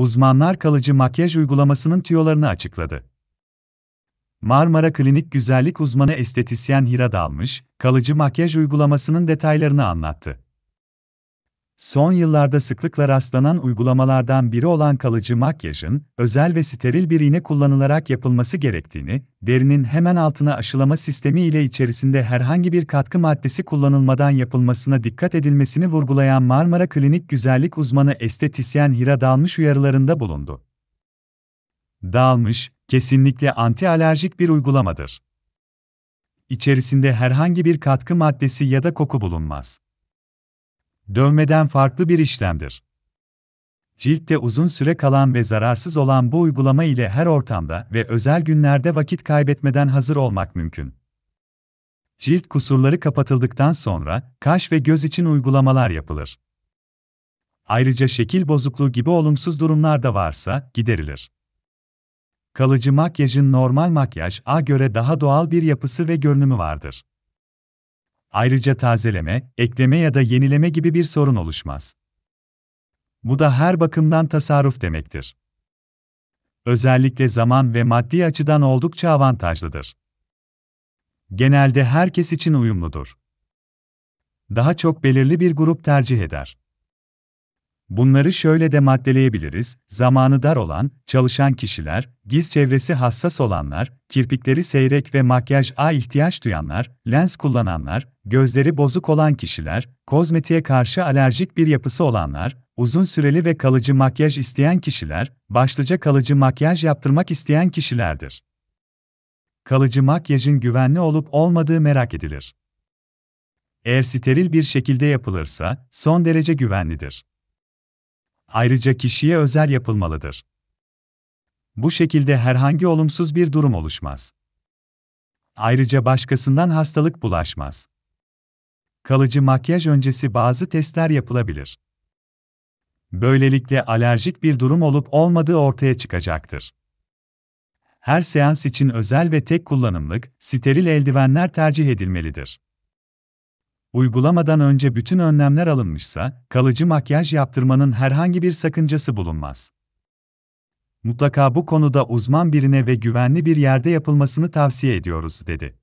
Uzmanlar kalıcı makyaj uygulamasının tüyolarını açıkladı. Marmara Klinik Güzellik Uzmanı Estetisyen Hira Dalmış, kalıcı makyaj uygulamasının detaylarını anlattı. Son yıllarda sıklıkla rastlanan uygulamalardan biri olan kalıcı makyajın, özel ve steril bir iğne kullanılarak yapılması gerektiğini, derinin hemen altına aşılama sistemi ile içerisinde herhangi bir katkı maddesi kullanılmadan yapılmasına dikkat edilmesini vurgulayan Marmara Klinik Güzellik Uzmanı estetisyen Hira Dalmış uyarılarında bulundu. Dalmış, kesinlikle antialerjik bir uygulamadır. İçerisinde herhangi bir katkı maddesi ya da koku bulunmaz dövmeden farklı bir işlemdir. Ciltte uzun süre kalan ve zararsız olan bu uygulama ile her ortamda ve özel günlerde vakit kaybetmeden hazır olmak mümkün. Cilt kusurları kapatıldıktan sonra kaş ve göz için uygulamalar yapılır. Ayrıca şekil bozukluğu gibi olumsuz durumlar da varsa giderilir. Kalıcı makyajın normal makyaj A göre daha doğal bir yapısı ve görünümü vardır. Ayrıca tazeleme, ekleme ya da yenileme gibi bir sorun oluşmaz. Bu da her bakımdan tasarruf demektir. Özellikle zaman ve maddi açıdan oldukça avantajlıdır. Genelde herkes için uyumludur. Daha çok belirli bir grup tercih eder. Bunları şöyle de maddeleyebiliriz, zamanı dar olan, çalışan kişiler, giz çevresi hassas olanlar, kirpikleri seyrek ve makyaj a ihtiyaç duyanlar, lens kullananlar, gözleri bozuk olan kişiler, kozmetiğe karşı alerjik bir yapısı olanlar, uzun süreli ve kalıcı makyaj isteyen kişiler, başlıca kalıcı makyaj yaptırmak isteyen kişilerdir. Kalıcı makyajın güvenli olup olmadığı merak edilir. Eğer steril bir şekilde yapılırsa, son derece güvenlidir ayrıca kişiye özel yapılmalıdır. Bu şekilde herhangi olumsuz bir durum oluşmaz. Ayrıca başkasından hastalık bulaşmaz. Kalıcı makyaj öncesi bazı testler yapılabilir. Böylelikle alerjik bir durum olup olmadığı ortaya çıkacaktır. Her seans için özel ve tek kullanımlık, steril eldivenler tercih edilmelidir uygulamadan önce bütün önlemler alınmışsa, kalıcı makyaj yaptırmanın herhangi bir sakıncası bulunmaz. Mutlaka bu konuda uzman birine ve güvenli bir yerde yapılmasını tavsiye ediyoruz, dedi.